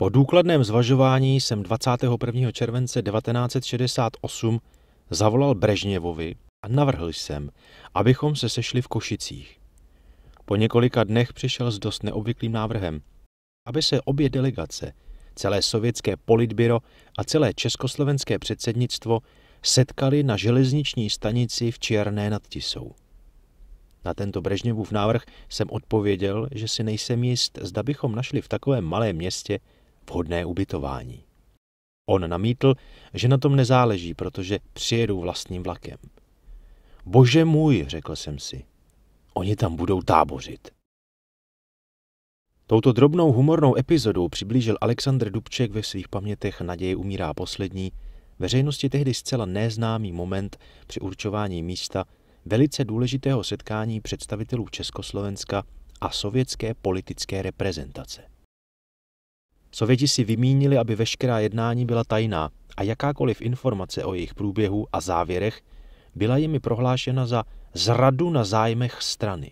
Po důkladném zvažování jsem 21. července 1968 zavolal Brežněvovi a navrhl jsem, abychom se sešli v Košicích. Po několika dnech přišel s dost neobvyklým návrhem, aby se obě delegace, celé sovětské politbyro a celé československé předsednictvo setkali na železniční stanici v Černé nad Tisou. Na tento Brežněvův návrh jsem odpověděl, že si nejsem jist, zda bychom našli v takovém malém městě vhodné ubytování. On namítl, že na tom nezáleží, protože přijedu vlastním vlakem. Bože můj, řekl jsem si, oni tam budou tábořit. Touto drobnou humornou epizodou přiblížil Aleksandr Dubček ve svých pamětech Naděje umírá poslední, veřejnosti tehdy zcela neznámý moment při určování místa velice důležitého setkání představitelů Československa a sovětské politické reprezentace. Sověti si vymínili, aby veškerá jednání byla tajná a jakákoliv informace o jejich průběhu a závěrech byla jimi prohlášena za zradu na zájmech strany.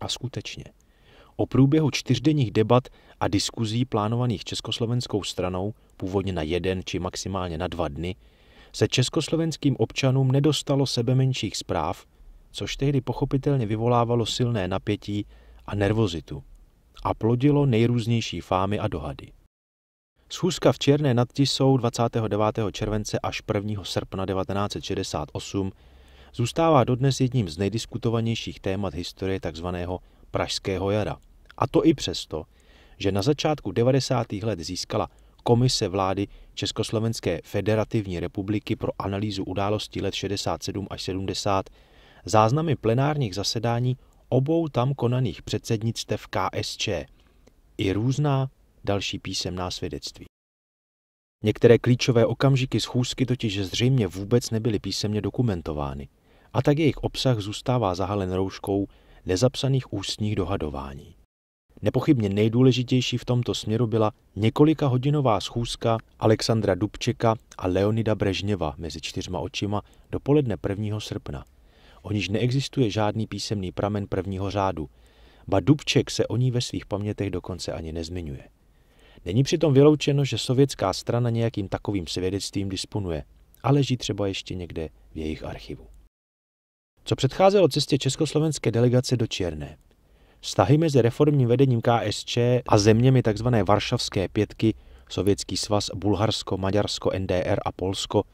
A skutečně, o průběhu čtyřdenních debat a diskuzí plánovaných československou stranou, původně na jeden či maximálně na dva dny, se československým občanům nedostalo sebe menších zpráv, což tehdy pochopitelně vyvolávalo silné napětí a nervozitu a plodilo nejrůznější fámy a dohady. Schůzka v Černé nad Tisou 29. července až 1. srpna 1968 zůstává dodnes jedním z nejdiskutovanějších témat historie tzv. Pražského jara. A to i přesto, že na začátku 90. let získala Komise vlády Československé federativní republiky pro analýzu událostí let 67 až 70 záznamy plenárních zasedání obou tam konaných předsednictev KSČ i různá další písemná svědectví. Některé klíčové okamžiky schůzky totiž zřejmě vůbec nebyly písemně dokumentovány a tak jejich obsah zůstává zahalen rouškou nezapsaných ústních dohadování. Nepochybně nejdůležitější v tomto směru byla několika hodinová schůzka Alexandra Dubčeka a Leonida Brežněva mezi čtyřma očima dopoledne 1. srpna o níž neexistuje žádný písemný pramen prvního řádu, ba Dubček se o ní ve svých pamětech dokonce ani nezmiňuje. Není přitom vyloučeno, že sovětská strana nějakým takovým svědectvím disponuje a leží třeba ještě někde v jejich archivu. Co předcházelo cestě československé delegace do Černé? Vztahy mezi reformním vedením KSČ a zeměmi tzv. Varšavské pětky, Sovětský svaz, Bulharsko, Maďarsko, NDR a Polsko –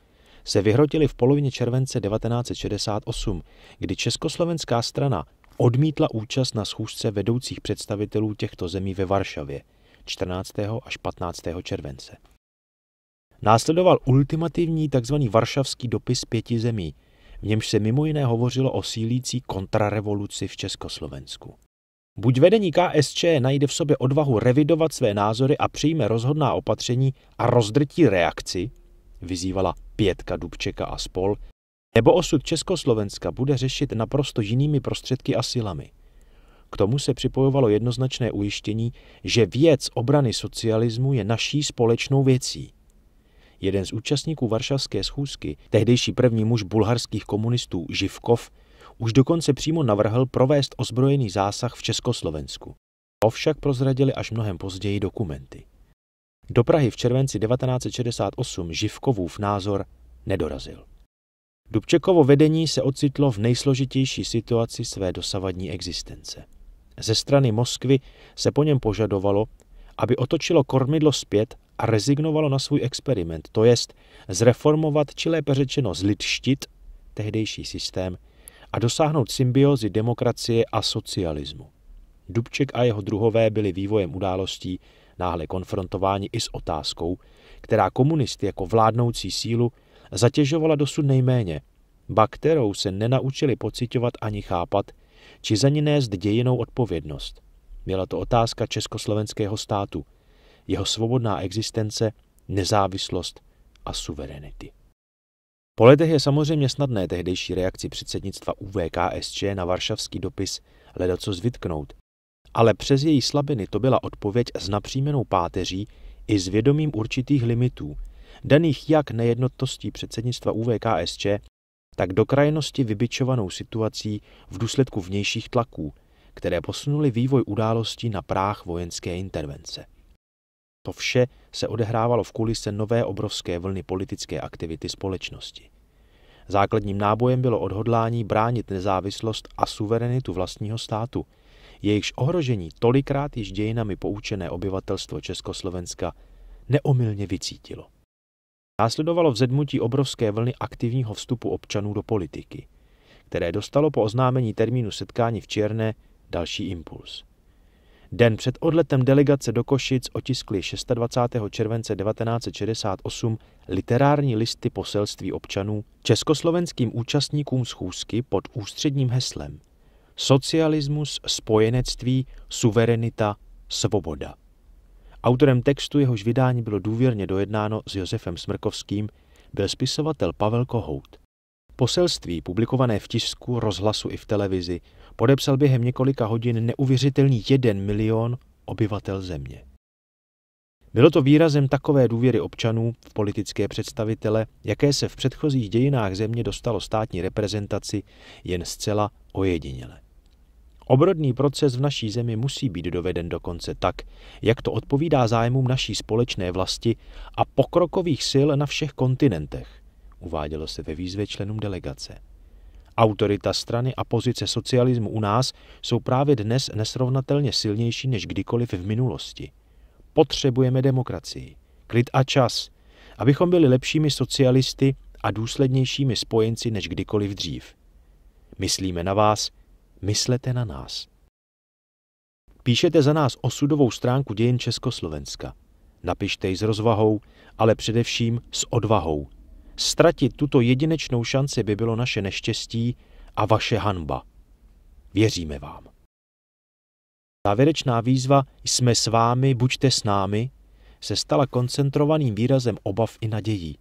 se vyhrotily v polovině července 1968, kdy československá strana odmítla účast na schůzce vedoucích představitelů těchto zemí ve Varšavě 14. až 15. července. Následoval ultimativní tzv. varšavský dopis pěti zemí, v němž se mimo jiné hovořilo o sílící kontrarevoluci v Československu. Buď vedení KSČ najde v sobě odvahu revidovat své názory a přijme rozhodná opatření a rozdrtí reakci, vyzývala pětka Dubčeka a spol, nebo osud Československa bude řešit naprosto jinými prostředky a silami. K tomu se připojovalo jednoznačné ujištění, že věc obrany socialismu je naší společnou věcí. Jeden z účastníků varšavské schůzky, tehdejší první muž bulharských komunistů Živkov, už dokonce přímo navrhl provést ozbrojený zásah v Československu. Ovšak prozradili až mnohem později dokumenty. Do Prahy v červenci 1968 Živkovův názor nedorazil. Dubčekovo vedení se ocitlo v nejsložitější situaci své dosavadní existence. Ze strany Moskvy se po něm požadovalo, aby otočilo kormidlo zpět a rezignovalo na svůj experiment, to jest zreformovat, či lépe řečeno zlidštit, tehdejší systém a dosáhnout symbiozy demokracie a socialismu. Dubček a jeho druhové byli vývojem událostí náhle konfrontováni i s otázkou, která komunisty jako vládnoucí sílu zatěžovala dosud nejméně, ba kterou se nenaučili pocitovat ani chápat, či za ní nést dějinou odpovědnost. Byla to otázka československého státu, jeho svobodná existence, nezávislost a suverenity. Po letech je samozřejmě snadné tehdejší reakci předsednictva UVKSČ na varšavský dopis co zvytknout, ale přes její slabiny to byla odpověď s napřímenou páteří i s vědomím určitých limitů, daných jak nejednotností předsednictva UVKSČ, tak do krajnosti vybičovanou situací v důsledku vnějších tlaků, které posunuly vývoj událostí na práh vojenské intervence. To vše se odehrávalo v kulise nové obrovské vlny politické aktivity společnosti. Základním nábojem bylo odhodlání bránit nezávislost a suverenitu vlastního státu – jejichž ohrožení tolikrát již dějinami poučené obyvatelstvo Československa neomylně vycítilo. Následovalo vzedmutí obrovské vlny aktivního vstupu občanů do politiky, které dostalo po oznámení termínu setkání v Černé další impuls. Den před odletem delegace do Košic otiskly 26. července 1968 literární listy poselství občanů československým účastníkům schůzky pod ústředním heslem Socialismus, spojenectví, suverenita, svoboda. Autorem textu, jehož vydání bylo důvěrně dojednáno s Josefem Smrkovským, byl spisovatel Pavel Kohout. Poselství, publikované v tisku, rozhlasu i v televizi, podepsal během několika hodin neuvěřitelný jeden milion obyvatel země. Bylo to výrazem takové důvěry občanů v politické představitele, jaké se v předchozích dějinách země dostalo státní reprezentaci jen zcela ojediněle. Obrodný proces v naší zemi musí být doveden do konce tak, jak to odpovídá zájmům naší společné vlasti a pokrokových sil na všech kontinentech, uvádělo se ve výzvě členům delegace. Autorita strany a pozice socialismu u nás jsou právě dnes nesrovnatelně silnější než kdykoliv v minulosti. Potřebujeme demokracii, klid a čas, abychom byli lepšími socialisty a důslednějšími spojenci než kdykoliv dřív. Myslíme na vás, myslete na nás. Píšete za nás osudovou stránku dějin Československa. Napište ji s rozvahou, ale především s odvahou. Ztratit tuto jedinečnou šanci by bylo naše neštěstí a vaše hanba. Věříme vám. Závěrečná výzva Jsme s vámi, buďte s námi se stala koncentrovaným výrazem obav i nadějí.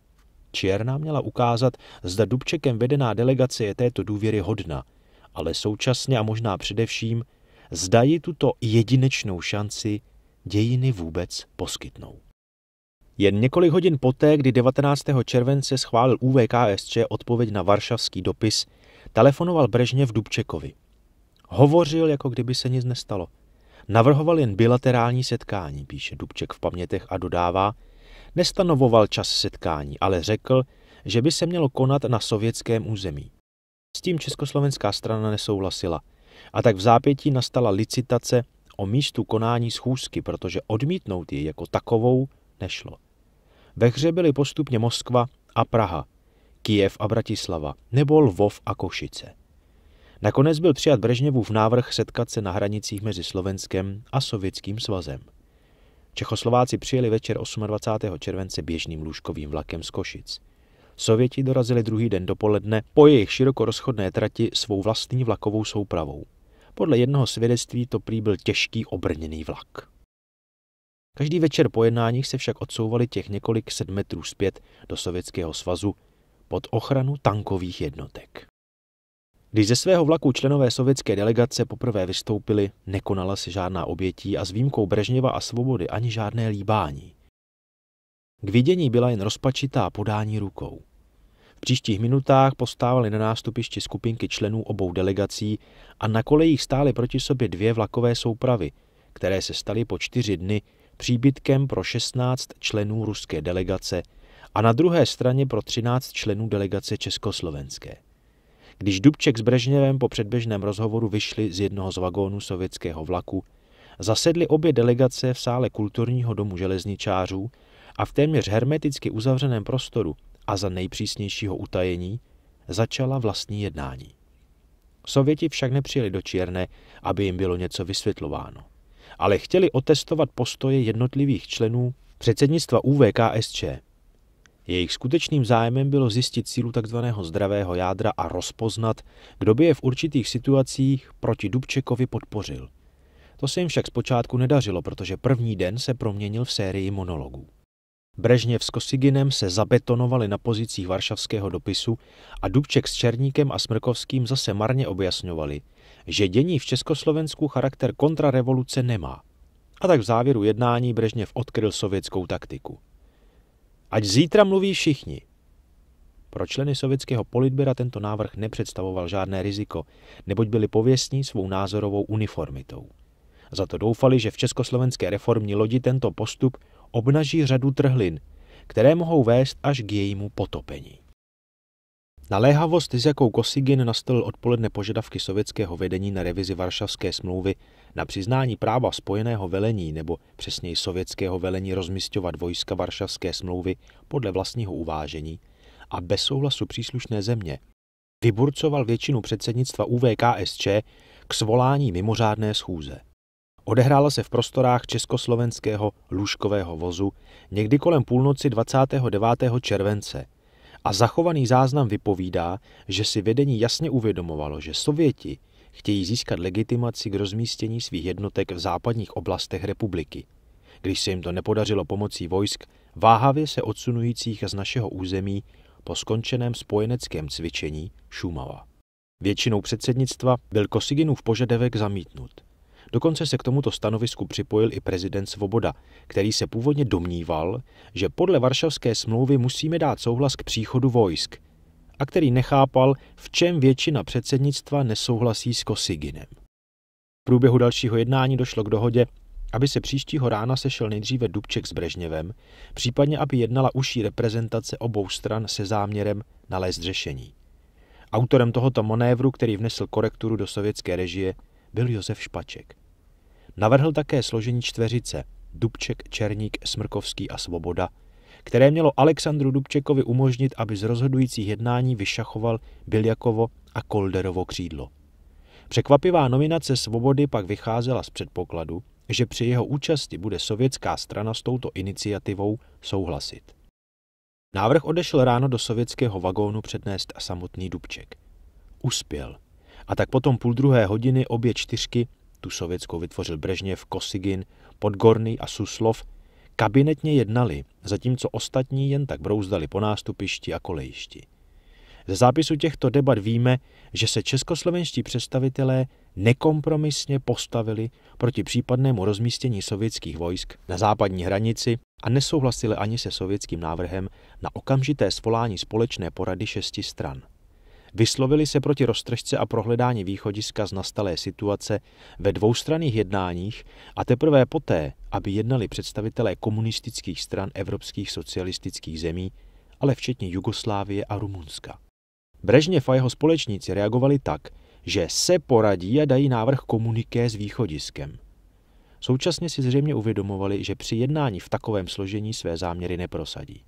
Černá měla ukázat, zda Dubčekem vedená delegace je této důvěry hodna – ale současně a možná především, zda ji tuto jedinečnou šanci dějiny vůbec poskytnou. Jen několik hodin poté, kdy 19. července schválil UVKSČ odpověď na varšavský dopis, telefonoval v Dubčekovi. Hovořil, jako kdyby se nic nestalo. Navrhoval jen bilaterální setkání, píše Dubček v pamětech a dodává, nestanovoval čas setkání, ale řekl, že by se mělo konat na sovětském území tím československá strana nesouhlasila. A tak v zápětí nastala licitace o místu konání schůzky, protože odmítnout ji jako takovou nešlo. Ve hře byly postupně Moskva a Praha, Kijev a Bratislava, nebo Lvov a Košice. Nakonec byl přijat Brežněvův návrh setkat se na hranicích mezi Slovenskem a Sovětským svazem. Čechoslováci přijeli večer 28. července běžným lůžkovým vlakem z Košic. Sověti dorazili druhý den dopoledne po jejich široko rozchodné trati svou vlastní vlakovou soupravou. Podle jednoho svědectví to prý byl těžký obrněný vlak. Každý večer po jednáních se však odsouvali těch několik set metrů zpět do Sovětského svazu pod ochranu tankových jednotek. Když ze svého vlaku členové sovětské delegace poprvé vystoupili, nekonala se žádná obětí a s výjimkou Brežněva a Svobody ani žádné líbání. K vidění byla jen rozpačitá podání rukou. V příštích minutách postávaly na nástupišti skupinky členů obou delegací a na kolejích stály proti sobě dvě vlakové soupravy, které se staly po čtyři dny příbytkem pro 16 členů ruské delegace a na druhé straně pro 13 členů delegace československé. Když Dubček s Brežněvem po předběžném rozhovoru vyšli z jednoho z vagónů sovětského vlaku, zasedly obě delegace v sále kulturního domu železničářů a v téměř hermeticky uzavřeném prostoru a za nejpřísnějšího utajení začala vlastní jednání. Sověti však nepřijeli do Čierne, aby jim bylo něco vysvětlováno, ale chtěli otestovat postoje jednotlivých členů předsednictva UVKSČ. Jejich skutečným zájmem bylo zjistit sílu tzv. zdravého jádra a rozpoznat, kdo by je v určitých situacích proti Dubčekovi podpořil. To se jim však zpočátku nedařilo, protože první den se proměnil v sérii monologů. Brežněv s Kosiginem se zabetonovali na pozicích varšavského dopisu a Dubček s Černíkem a Smrkovským zase marně objasňovali, že dění v Československu charakter kontrarevoluce nemá. A tak v závěru jednání Brežněv odkryl sovětskou taktiku. Ať zítra mluví všichni. Pro členy sovětského politběra tento návrh nepředstavoval žádné riziko, neboť byli pověstní svou názorovou uniformitou. Za to doufali, že v československé reformní lodi tento postup obnaží řadu trhlin, které mohou vést až k jejímu potopení. Naléhavost, s jakou Kosygin nastolil odpoledne požadavky sovětského vedení na revizi Varšavské smlouvy, na přiznání práva spojeného velení nebo přesněji sovětského velení rozmistovat vojska Varšavské smlouvy podle vlastního uvážení a bez souhlasu příslušné země, vyburcoval většinu předsednictva UVKSČ k svolání mimořádné schůze. Odehrálo se v prostorách československého lůžkového vozu někdy kolem půlnoci 29. července a zachovaný záznam vypovídá, že si vedení jasně uvědomovalo, že Sověti chtějí získat legitimaci k rozmístění svých jednotek v západních oblastech republiky. Když se jim to nepodařilo pomocí vojsk, váhavě se odsunujících z našeho území po skončeném spojeneckém cvičení Šumava. Většinou předsednictva byl Kosiginův požadavek zamítnut. Dokonce se k tomuto stanovisku připojil i prezident Svoboda, který se původně domníval, že podle Varšavské smlouvy musíme dát souhlas k příchodu vojsk, a který nechápal, v čem většina předsednictva nesouhlasí s Kosiginem. V průběhu dalšího jednání došlo k dohodě, aby se příštího rána sešel nejdříve Dubček s Brežněvem, případně aby jednala užší reprezentace obou stran se záměrem nalézt řešení. Autorem tohoto manévru, který vnesl korekturu do sovětské režie, byl Josef Špaček. Navrhl také složení čtveřice Dubček, Černík, Smrkovský a Svoboda, které mělo Alexandru Dubčekovi umožnit, aby z rozhodujících jednání vyšachoval Biljakovo a Kolderovo křídlo. Překvapivá nominace Svobody pak vycházela z předpokladu, že při jeho účasti bude sovětská strana s touto iniciativou souhlasit. Návrh odešel ráno do sovětského vagónu přednést samotný Dubček. Uspěl – a tak potom půl druhé hodiny obě čtyřky, tu sovětskou vytvořil Brežněv, Kosygin, Podgorný a Suslov, kabinetně jednali, zatímco ostatní jen tak brouzdali po nástupišti a kolejišti. Ze zápisu těchto debat víme, že se českoslovenští představitelé nekompromisně postavili proti případnému rozmístění sovětských vojsk na západní hranici a nesouhlasili ani se sovětským návrhem na okamžité svolání společné porady šesti stran vyslovili se proti roztržce a prohledání východiska z nastalé situace ve dvoustranných jednáních a teprve poté, aby jednali představitelé komunistických stran evropských socialistických zemí, ale včetně Jugoslávie a Rumunska. Brežněv a jeho společníci reagovali tak, že se poradí a dají návrh komuniké s východiskem. Současně si zřejmě uvědomovali, že při jednání v takovém složení své záměry neprosadí.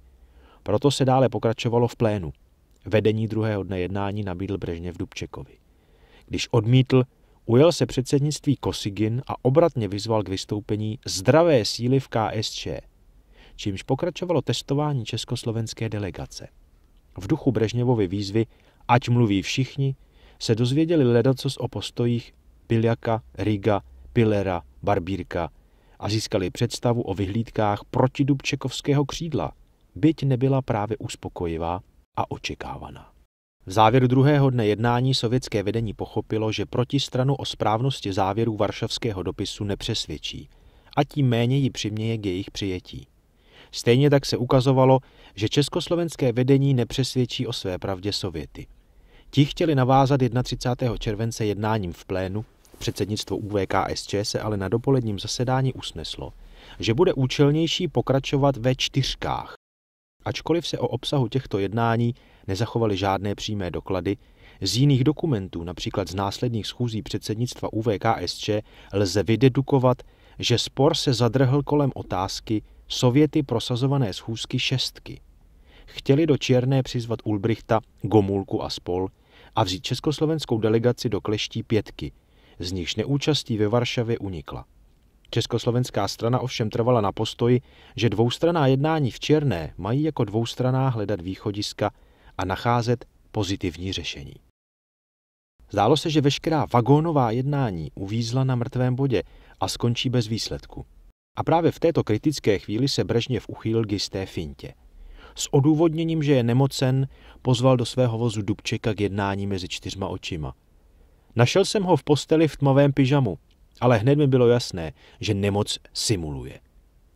Proto se dále pokračovalo v plénu – Vedení druhého dne jednání nabídl Brežněv Dubčekovi. Když odmítl, ujel se předsednictví Kosigin a obratně vyzval k vystoupení zdravé síly v KSČ, čímž pokračovalo testování československé delegace. V duchu Brežněvovy výzvy, ať mluví všichni, se dozvěděli ledacos o postojích Piljaka, Riga, Pilera, Barbírka a získali představu o vyhlídkách proti Dubčekovského křídla, byť nebyla právě uspokojivá, a očekávaná. V závěru druhého dne jednání sovětské vedení pochopilo, že protistranu o správnosti závěrů varšavského dopisu nepřesvědčí a tím méně ji přiměje k jejich přijetí. Stejně tak se ukazovalo, že československé vedení nepřesvědčí o své pravdě Sověty. Ti chtěli navázat 31. července jednáním v plénu, předsednictvo UVKSČ se ale na dopoledním zasedání usneslo, že bude účelnější pokračovat ve čtyřkách, ačkoliv se o obsahu těchto jednání nezachovaly žádné přímé doklady, z jiných dokumentů, například z následných schůzí předsednictva UVKSČ, lze vydedukovat, že spor se zadrhl kolem otázky Sověty prosazované schůzky šestky. Chtěli do Černé přizvat Ulbrichta, Gomulku a spol a vzít československou delegaci do kleští pětky, z nichž neúčastí ve Varšavě unikla. Československá strana ovšem trvala na postoji, že dvoustraná jednání v Černé mají jako dvoustraná hledat východiska a nacházet pozitivní řešení. Zdálo se, že veškerá vagónová jednání uvízla na mrtvém bodě a skončí bez výsledku. A právě v této kritické chvíli se Brežněv uchýlil k jisté fintě. S odůvodněním, že je nemocen, pozval do svého vozu Dubčeka k jednání mezi čtyřma očima. Našel jsem ho v posteli v tmavém pyžamu, ale hned mi bylo jasné, že nemoc simuluje.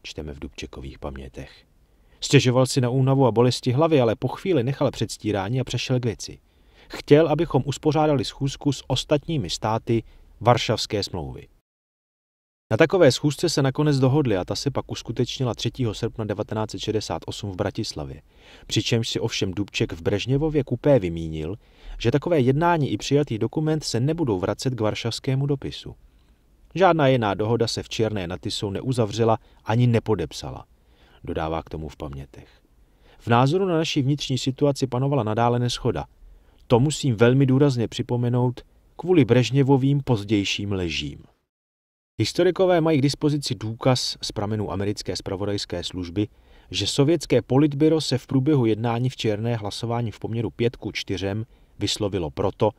Čteme v Dubčekových pamětech. Stěžoval si na únavu a bolesti hlavy, ale po chvíli nechal předstírání a přešel k věci. Chtěl, abychom uspořádali schůzku s ostatními státy Varšavské smlouvy. Na takové schůzce se nakonec dohodli a ta se pak uskutečnila 3. srpna 1968 v Bratislavě. Přičemž si ovšem Dubček v Brežněvově kupé vymínil, že takové jednání i přijatý dokument se nebudou vracet k varšavskému dopisu. Žádná jiná dohoda se v Černé na Tisou neuzavřela ani nepodepsala, dodává k tomu v pamětech. V názoru na naší vnitřní situaci panovala nadále neschoda. To musím velmi důrazně připomenout kvůli Brežněvovým pozdějším ležím. Historikové mají k dispozici důkaz z pramenů americké spravodajské služby, že sovětské politbyro se v průběhu jednání v Černé hlasování v poměru 5 ku 4 vyslovilo proto,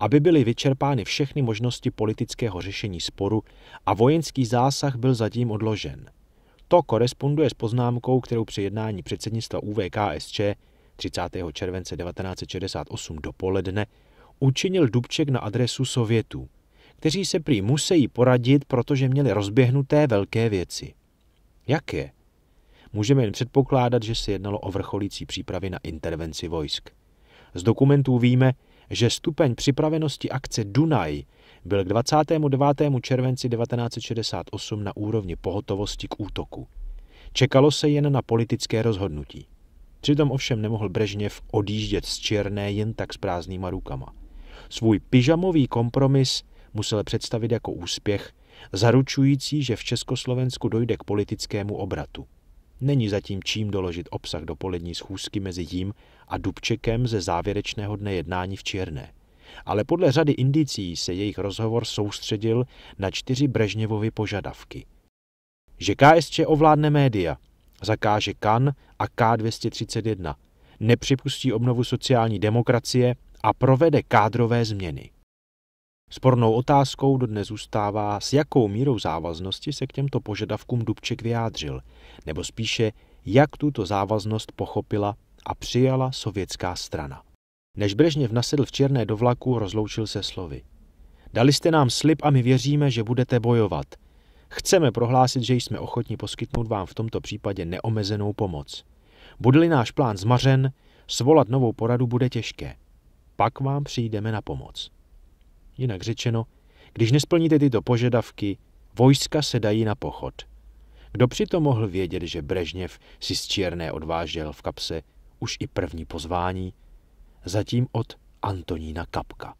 aby byly vyčerpány všechny možnosti politického řešení sporu a vojenský zásah byl zatím odložen. To koresponduje s poznámkou, kterou při jednání předsednictva UVKSČ 30. července 1968 dopoledne učinil Dubček na adresu Sovětů, kteří se prý musí poradit, protože měli rozběhnuté velké věci. Jak je? Můžeme jen předpokládat, že se jednalo o vrcholící přípravy na intervenci vojsk. Z dokumentů víme, že stupeň připravenosti akce Dunaj byl k 29. červenci 1968 na úrovni pohotovosti k útoku. Čekalo se jen na politické rozhodnutí. Přitom ovšem nemohl Brežněv odjíždět z Černé jen tak s prázdnýma rukama. Svůj pyžamový kompromis musel představit jako úspěch, zaručující, že v Československu dojde k politickému obratu. Není zatím čím doložit obsah dopolední schůzky mezi jím a Dubčekem ze závěrečného dne jednání v černé. Ale podle řady indicí se jejich rozhovor soustředil na čtyři Brežněvovy požadavky. Že KSČ ovládne média, zakáže KAN a K231, nepřipustí obnovu sociální demokracie a provede kádrové změny. Spornou otázkou dodnes zůstává, s jakou mírou závaznosti se k těmto požadavkům Dubček vyjádřil, nebo spíše, jak tuto závaznost pochopila a přijala sovětská strana. Než Brežněv nasedl v černé do vlaku, rozloučil se slovy. Dali jste nám slib a my věříme, že budete bojovat. Chceme prohlásit, že jsme ochotni poskytnout vám v tomto případě neomezenou pomoc. Budli náš plán zmařen, svolat novou poradu bude těžké. Pak vám přijdeme na pomoc. Jinak řečeno, když nesplníte tyto požadavky, vojska se dají na pochod. Kdo přitom mohl vědět, že Brežněv si z Čierné odvážel v kapse už i první pozvání, zatím od Antonína Kapka.